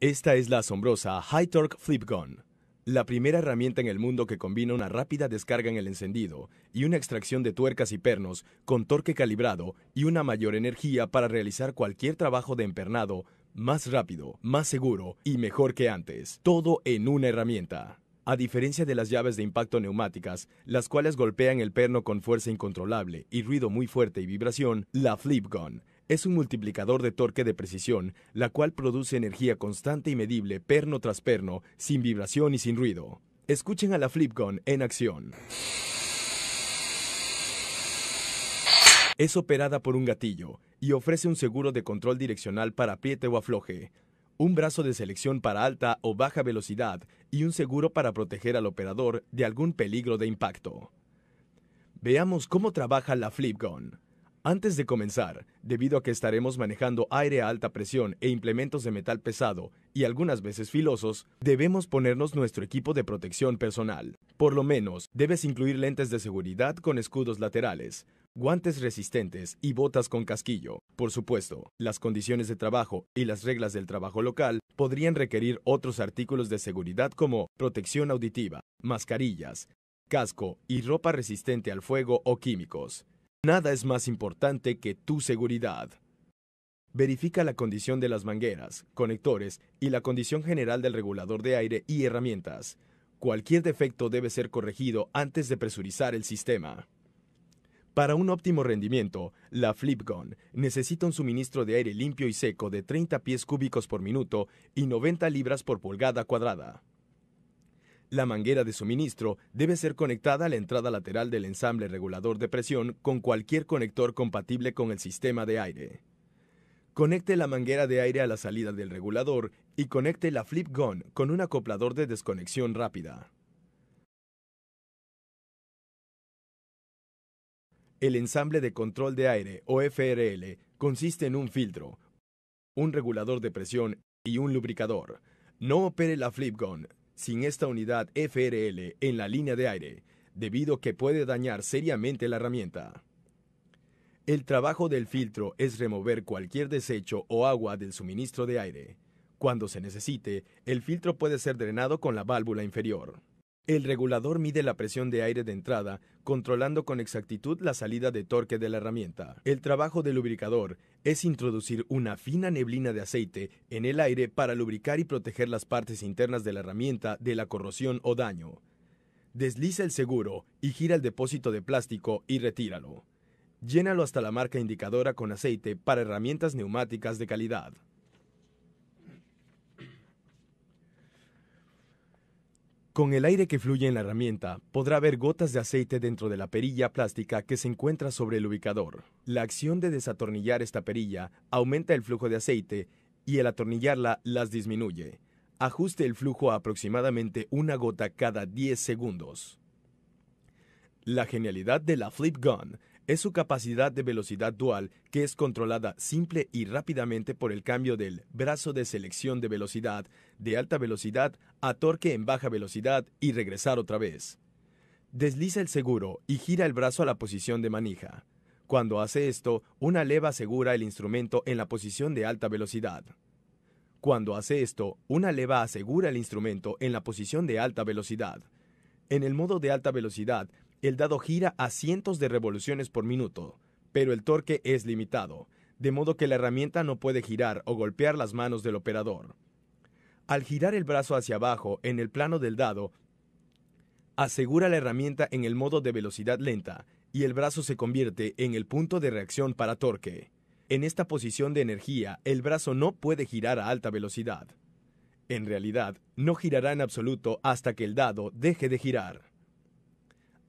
Esta es la asombrosa High Torque Flip Gun, la primera herramienta en el mundo que combina una rápida descarga en el encendido y una extracción de tuercas y pernos con torque calibrado y una mayor energía para realizar cualquier trabajo de empernado más rápido, más seguro y mejor que antes, todo en una herramienta. A diferencia de las llaves de impacto neumáticas, las cuales golpean el perno con fuerza incontrolable y ruido muy fuerte y vibración, la Flip Gun es un multiplicador de torque de precisión, la cual produce energía constante y medible perno tras perno, sin vibración y sin ruido. Escuchen a la Flipgun en acción. Es operada por un gatillo y ofrece un seguro de control direccional para apriete o afloje, un brazo de selección para alta o baja velocidad y un seguro para proteger al operador de algún peligro de impacto. Veamos cómo trabaja la Flipgun. Antes de comenzar, debido a que estaremos manejando aire a alta presión e implementos de metal pesado y algunas veces filosos, debemos ponernos nuestro equipo de protección personal. Por lo menos, debes incluir lentes de seguridad con escudos laterales, guantes resistentes y botas con casquillo. Por supuesto, las condiciones de trabajo y las reglas del trabajo local podrían requerir otros artículos de seguridad como protección auditiva, mascarillas, casco y ropa resistente al fuego o químicos. Nada es más importante que tu seguridad. Verifica la condición de las mangueras, conectores y la condición general del regulador de aire y herramientas. Cualquier defecto debe ser corregido antes de presurizar el sistema. Para un óptimo rendimiento, la Flipgon necesita un suministro de aire limpio y seco de 30 pies cúbicos por minuto y 90 libras por pulgada cuadrada. La manguera de suministro debe ser conectada a la entrada lateral del ensamble regulador de presión con cualquier conector compatible con el sistema de aire. Conecte la manguera de aire a la salida del regulador y conecte la flip gun con un acoplador de desconexión rápida. El ensamble de control de aire o FRL consiste en un filtro, un regulador de presión y un lubricador. No opere la flip gun sin esta unidad FRL en la línea de aire, debido que puede dañar seriamente la herramienta. El trabajo del filtro es remover cualquier desecho o agua del suministro de aire. Cuando se necesite, el filtro puede ser drenado con la válvula inferior. El regulador mide la presión de aire de entrada, controlando con exactitud la salida de torque de la herramienta. El trabajo del lubricador es introducir una fina neblina de aceite en el aire para lubricar y proteger las partes internas de la herramienta de la corrosión o daño. Desliza el seguro y gira el depósito de plástico y retíralo. Llénalo hasta la marca indicadora con aceite para herramientas neumáticas de calidad. Con el aire que fluye en la herramienta, podrá ver gotas de aceite dentro de la perilla plástica que se encuentra sobre el ubicador. La acción de desatornillar esta perilla aumenta el flujo de aceite y el atornillarla las disminuye. Ajuste el flujo a aproximadamente una gota cada 10 segundos. La genialidad de la Flip Gun es su capacidad de velocidad dual que es controlada simple y rápidamente por el cambio del brazo de selección de velocidad de alta velocidad a torque en baja velocidad y regresar otra vez. Desliza el seguro y gira el brazo a la posición de manija. Cuando hace esto, una leva asegura el instrumento en la posición de alta velocidad. Cuando hace esto, una leva asegura el instrumento en la posición de alta velocidad. En el modo de alta velocidad, el dado gira a cientos de revoluciones por minuto, pero el torque es limitado, de modo que la herramienta no puede girar o golpear las manos del operador. Al girar el brazo hacia abajo en el plano del dado, asegura la herramienta en el modo de velocidad lenta y el brazo se convierte en el punto de reacción para torque. En esta posición de energía, el brazo no puede girar a alta velocidad. En realidad, no girará en absoluto hasta que el dado deje de girar.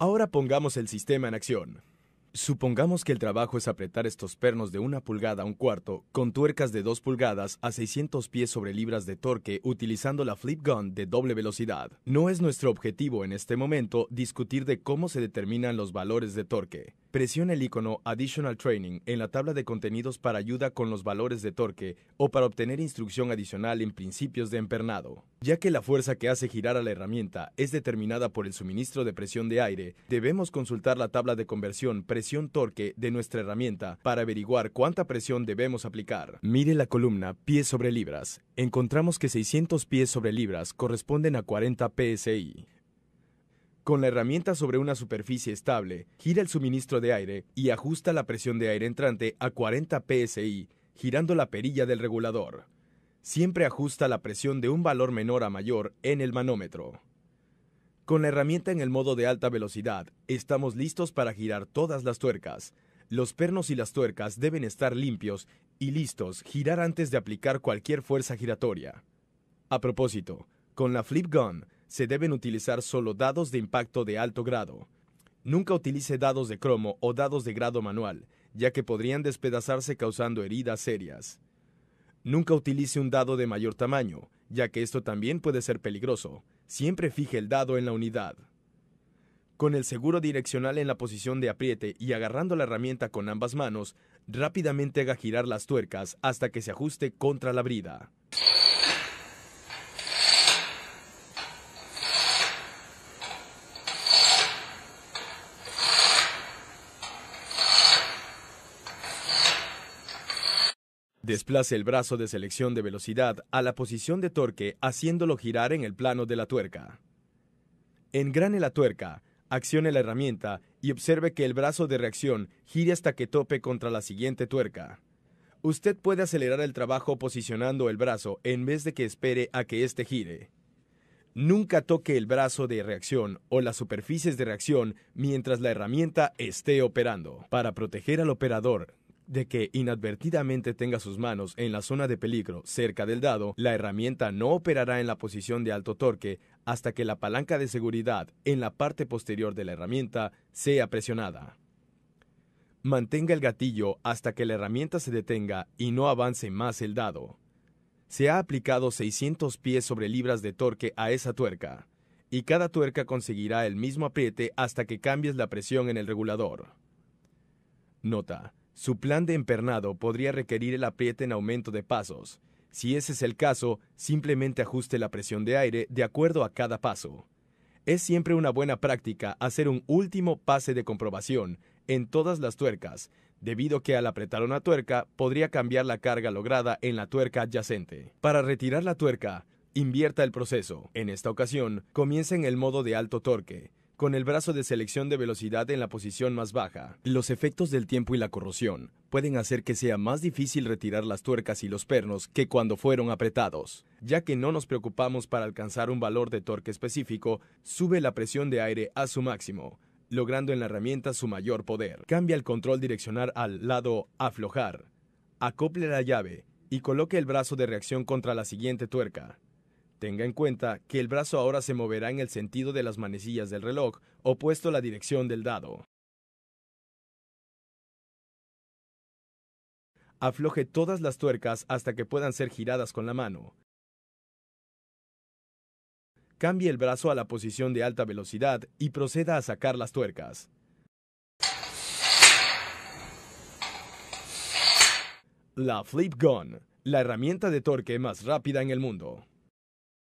Ahora pongamos el sistema en acción. Supongamos que el trabajo es apretar estos pernos de una pulgada a un cuarto con tuercas de 2 pulgadas a 600 pies sobre libras de torque utilizando la flip gun de doble velocidad. No es nuestro objetivo en este momento discutir de cómo se determinan los valores de torque. Presiona el icono Additional Training en la tabla de contenidos para ayuda con los valores de torque o para obtener instrucción adicional en principios de empernado. Ya que la fuerza que hace girar a la herramienta es determinada por el suministro de presión de aire, debemos consultar la tabla de conversión presión-torque de nuestra herramienta para averiguar cuánta presión debemos aplicar. Mire la columna pies sobre libras. Encontramos que 600 pies sobre libras corresponden a 40 PSI. Con la herramienta sobre una superficie estable, gira el suministro de aire y ajusta la presión de aire entrante a 40 psi, girando la perilla del regulador. Siempre ajusta la presión de un valor menor a mayor en el manómetro. Con la herramienta en el modo de alta velocidad, estamos listos para girar todas las tuercas. Los pernos y las tuercas deben estar limpios y listos girar antes de aplicar cualquier fuerza giratoria. A propósito, con la flip gun, se deben utilizar solo dados de impacto de alto grado. Nunca utilice dados de cromo o dados de grado manual, ya que podrían despedazarse causando heridas serias. Nunca utilice un dado de mayor tamaño, ya que esto también puede ser peligroso. Siempre fije el dado en la unidad. Con el seguro direccional en la posición de apriete y agarrando la herramienta con ambas manos, rápidamente haga girar las tuercas hasta que se ajuste contra la brida. Desplace el brazo de selección de velocidad a la posición de torque haciéndolo girar en el plano de la tuerca. Engrane la tuerca, accione la herramienta y observe que el brazo de reacción gire hasta que tope contra la siguiente tuerca. Usted puede acelerar el trabajo posicionando el brazo en vez de que espere a que éste gire. Nunca toque el brazo de reacción o las superficies de reacción mientras la herramienta esté operando. Para proteger al operador de que inadvertidamente tenga sus manos en la zona de peligro cerca del dado, la herramienta no operará en la posición de alto torque hasta que la palanca de seguridad en la parte posterior de la herramienta sea presionada. Mantenga el gatillo hasta que la herramienta se detenga y no avance más el dado. Se ha aplicado 600 pies sobre libras de torque a esa tuerca, y cada tuerca conseguirá el mismo apriete hasta que cambies la presión en el regulador. Nota. Su plan de empernado podría requerir el apriete en aumento de pasos. Si ese es el caso, simplemente ajuste la presión de aire de acuerdo a cada paso. Es siempre una buena práctica hacer un último pase de comprobación en todas las tuercas, debido que al apretar una tuerca podría cambiar la carga lograda en la tuerca adyacente. Para retirar la tuerca, invierta el proceso. En esta ocasión, comienza en el modo de alto torque, con el brazo de selección de velocidad en la posición más baja. Los efectos del tiempo y la corrosión pueden hacer que sea más difícil retirar las tuercas y los pernos que cuando fueron apretados. Ya que no nos preocupamos para alcanzar un valor de torque específico, sube la presión de aire a su máximo, logrando en la herramienta su mayor poder. Cambia el control direccional al lado aflojar. Acople la llave y coloque el brazo de reacción contra la siguiente tuerca. Tenga en cuenta que el brazo ahora se moverá en el sentido de las manecillas del reloj, opuesto a la dirección del dado. Afloje todas las tuercas hasta que puedan ser giradas con la mano. Cambie el brazo a la posición de alta velocidad y proceda a sacar las tuercas. La Flip Gun, la herramienta de torque más rápida en el mundo.